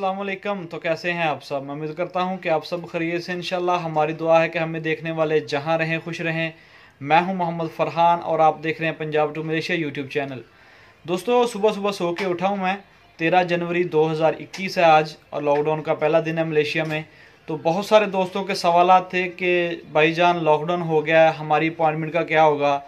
वालेकुम तो कैसे हैं आप सब मैं उम्मीद करता हूं कि आप सब खरीद से इनशाला हमारी दुआ है कि हमें देखने वाले जहां रहें खुश रहें मैं हूं मोहम्मद फरहान और आप देख रहे हैं Punjab to Malaysia YouTube channel दोस्तों सुबह सुबह सो के उठा हूं मैं तेरह जनवरी 2021 है आज और लॉकडाउन का पहला दिन है मलेशिया में तो बहुत सारे दोस्तों के सवाल थे कि जान लॉकडाउन हो गया है हमारी अपॉइंटमेंट का क्या होगा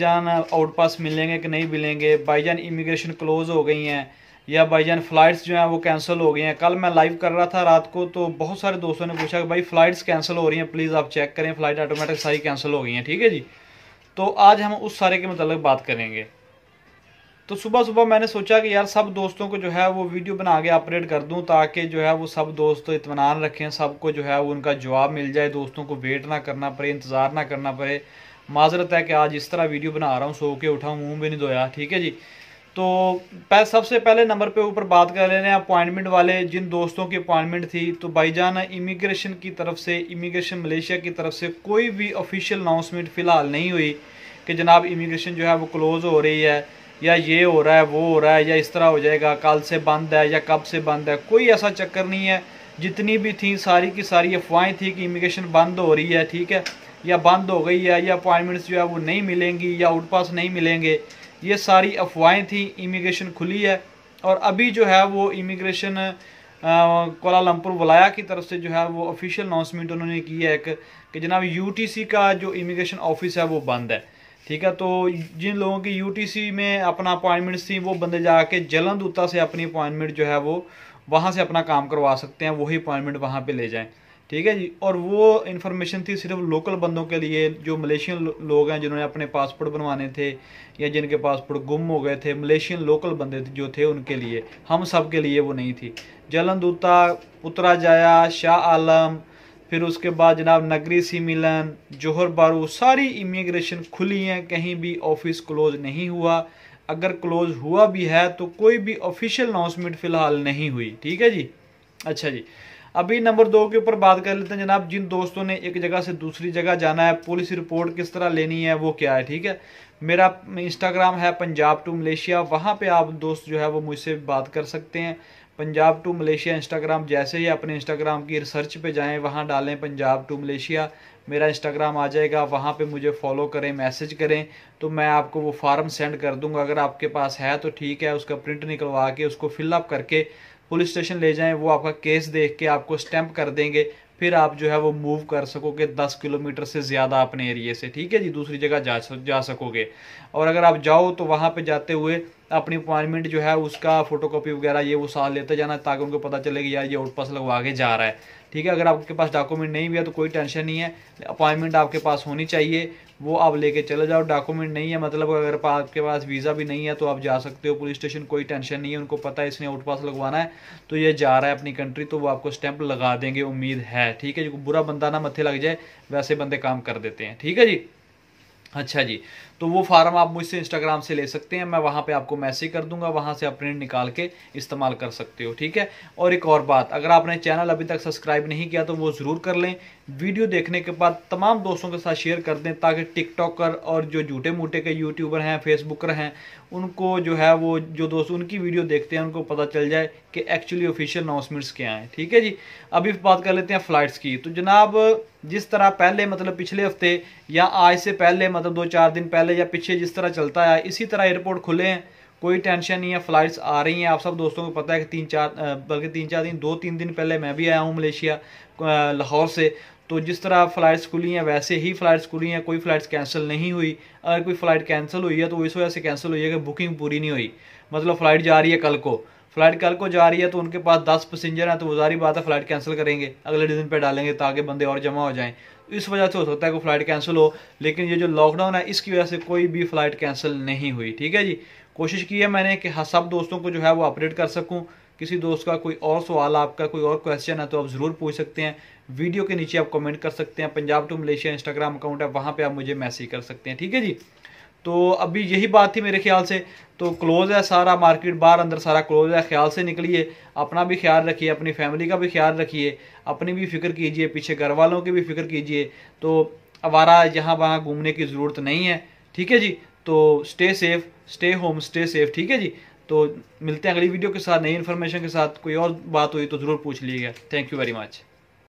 जान आउट पास मिलेंगे कि नहीं मिलेंगे जान इमिग्रेशन क्लोज़ हो गई हैं या बाई भाईजान फ़्लाइट्स जो हैं वो कैंसिल हो गई हैं कल मैं लाइव कर रहा था रात को तो बहुत सारे दोस्तों ने पूछा कि भाई फ़्लाइट्स कैंसिल हो रही हैं प्लीज़ आप चेक करें फ़्लाइट ऑटोमेटिक सारी कैंसिल हो गई हैं ठीक है जी तो आज हम उस सारे के मतलब बात करेंगे तो सुबह सुबह मैंने सोचा कि यार सब दोस्तों को जो है वो वीडियो बना के अपडेट कर दूं ताकि जो है वो सब दोस्त इतमान रखें सबको जो है वो उनका जवाब मिल जाए दोस्तों को वेट ना करना पड़े इंतज़ार ना करना पड़े माजरत है कि आज इस तरह वीडियो बना रहा हूँ सो के उठाऊँ मुँह भी नहीं धोया ठीक है जी तो सबसे पहले नंबर पे ऊपर बात कर ले रहे हैं अपॉइंटमेंट वाले जिन दोस्तों की अपॉइंटमेंट थी तो भाईजान इमिग्रेशन की तरफ से इमिग्रेशन मलेशिया की तरफ से कोई भी ऑफिशियल अनाउंसमेंट फ़िलहाल नहीं हुई कि जनाब इमिग्रेशन जो है वो क्लोज़ हो रही है या ये हो रहा है वो हो रहा है या इस तरह हो जाएगा कल से बंद है या कब से बंद है कोई ऐसा चक्कर नहीं है जितनी भी थी सारी की सारी अफवाहें थी कि इमिग्रेशन बंद हो रही है ठीक है या बंद हो गई है या अपॉइंटमेंट्स जो है वो नहीं मिलेंगी या आउट पास नहीं मिलेंगे ये सारी अफवाहें थी इमिग्रेशन खुली है और अभी जो है वो इमिग्रेशन कोलालमपुर वलाया की तरफ से जो है वो ऑफिशियल अनाउंसमेंट उन्होंने की है एक कि जनाब यूटीसी का जो इमिग्रेशन ऑफिस है वो बंद है ठीक है तो जिन लोगों की यूटीसी में अपना अपॉइंटमेंट थी वो बंदे जाके जलंद उता से अपनी अपॉइंटमेंट जो है वो वहाँ से अपना काम करवा सकते हैं वही अपॉइंटमेंट वहाँ पर ले जाएँ ठीक है जी और वो इन्फॉर्मेशन थी सिर्फ लोकल बंदों के लिए जो मलेशियन लोग हैं जिन्होंने अपने पासपोर्ट बनवाने थे या जिनके पासपोर्ट गुम हो गए थे मलेशियन लोकल बंदे जो थे उनके लिए हम सब के लिए वो नहीं थी जलंदूता उतरा जाया शाह आलम फिर उसके बाद जनाब नगरी सी मिलन जोहर बारू सारी इमिग्रेशन खुली हैं कहीं भी ऑफिस क्लोज नहीं हुआ अगर क्लोज हुआ भी है तो कोई भी ऑफिशियल अनाउंसमेंट फ़िलहाल नहीं हुई ठीक है जी अच्छा जी अभी नंबर दो के ऊपर बात कर लेते हैं जनाब जिन दोस्तों ने एक जगह से दूसरी जगह जाना है पुलिस रिपोर्ट किस तरह लेनी है वो क्या है ठीक है मेरा इंस्टाग्राम है पंजाब टू मलेशिया वहाँ पे आप दोस्त जो है वो मुझसे बात कर सकते हैं पंजाब टू मलेशिया इंस्टाग्राम जैसे ही अपने इंस्टाग्राम की रिसर्च पे जाएं वहाँ डालें पंजाब टू मलेशिया मेरा इंस्टाग्राम आ जाएगा वहाँ पे मुझे फॉलो करें मैसेज करें तो मैं आपको वो फॉर्म सेंड कर दूंगा अगर आपके पास है तो ठीक है उसका प्रिंट निकलवा के उसको फिलअप करके पुलिस स्टेशन ले जाएं वो आपका केस देख के आपको स्टैंप कर देंगे फिर आप जो है वो मूव कर सकोगे दस किलोमीटर से ज़्यादा अपने एरिए से ठीक है जी दूसरी जगह जा जा सकोगे और अगर आप जाओ तो वहाँ पे जाते हुए अपनी अपॉइंटमेंट जो है उसका फोटोकॉपी वगैरह ये वो साथ लेते जाना ताकि उनको पता चले कि यार ये आउटपास लगवा के जा रहा है ठीक है अगर आपके पास डॉक्यूमेंट नहीं भी है तो कोई टेंशन नहीं है अपॉइंटमेंट आपके पास होनी चाहिए वो आप लेके चले जाओ डॉक्यूमेंट नहीं है मतलब अगर आपके पास वीज़ा भी नहीं है तो आप जा सकते हो पुलिस स्टेशन कोई टेंशन नहीं है उनको पता है इसने आउट पास लगवाना है तो ये जा रहा है अपनी कंट्री तो वो आपको स्टैंप लगा देंगे उम्मीद है ठीक है जो बुरा बंदा ना मत्थे लग जाए वैसे बंदे काम कर देते हैं ठीक है जी अच्छा जी तो वो फार्म आप मुझसे इंस्टाग्राम से ले सकते हैं मैं वहाँ पे आपको मैसेज कर दूंगा वहाँ से आप प्रिंट निकाल के इस्तेमाल कर सकते हो ठीक है और एक और बात अगर आपने चैनल अभी तक सब्सक्राइब नहीं किया तो वो ज़रूर कर लें वीडियो देखने के बाद तमाम दोस्तों के साथ शेयर कर दें ताकि टिकटॉकर और जो झूठे मूठे के यूट्यूबर हैं फेसबुकर हैं उनको जो है वो जो दोस्त उनकी वीडियो देखते हैं उनको पता चल जाए कि एक्चुअली ऑफिशियल अनाउंसमेंट्स क्या हैं ठीक है जी अभी बात कर लेते हैं फ़्लाइट्स की तो जनाब जिस तरह पहले मतलब पिछले हफ्ते या आज से पहले मतलब दो चार दिन पहले या पीछे जिस तरह चलता है इसी तरह एयरपोर्ट खुले हैं कोई टेंशन नहीं है फ़्लाइट्स आ रही हैं आप सब दोस्तों को पता है कि तीन चार बल्कि तीन चार दिन दो तीन दिन पहले मैं भी आया हूँ मलेशिया लाहौर से तो जिस तरह फ़्लाइट्स खुली हैं वैसे ही फ़्लाइट्स खुली हैं कोई फ़्लाइट्स कैंसिल नहीं हुई अगर कोई फ़्लाइट कैंसिल हुई है तो इस वजह से कैंसिल हुई है कि बुकिंग पूरी नहीं हुई मतलब फ़्लाइट जा रही है कल को फ़्लाइट कल को जा रही है तो उनके पास दस पैसेंजर हैं तो वो जारी बात है फ़्लाइट कैंसिल करेंगे अगले दिन पर डालेंगे ताकि बंदे और जमा हो जाएँ इस वजह से हो सकता है कि फ़्लाइट कैंसिल हो लेकिन ये जो लॉकडाउन है इसकी वजह से कोई भी फ़्लाइट कैंसिल नहीं हुई ठीक है जी कोशिश की है मैंने कि सब दोस्तों को जो है वो अपडेट कर सकूँ किसी दोस्त का कोई और सवाल आपका कोई और क्वेश्चन है तो आप ज़रूर पूछ सकते हैं वीडियो के नीचे आप कमेंट कर सकते हैं Punjab to Malaysia Instagram account है वहाँ पर आप मुझे मैसेज कर सकते हैं ठीक है जी तो अभी यही बात थी मेरे ख्याल से तो क्लोज़ है सारा मार्केट बाहर अंदर सारा क्लोज़ है ख्याल से निकलिए अपना भी ख्याल रखिए अपनी फैमिली का भी ख्याल रखिए अपनी भी फिक्र कीजिए पीछे घर वालों की भी फिक्र कीजिए तो आवारा यहाँ वहाँ घूमने की ज़रूरत नहीं है ठीक है जी तो stay safe stay home stay safe ठीक है जी तो मिलते हैं अगली वीडियो के साथ नई इन्फॉर्मेशन के साथ कोई और बात हुई तो ज़रूर पूछ लीजिएगा थैंक यू वेरी मच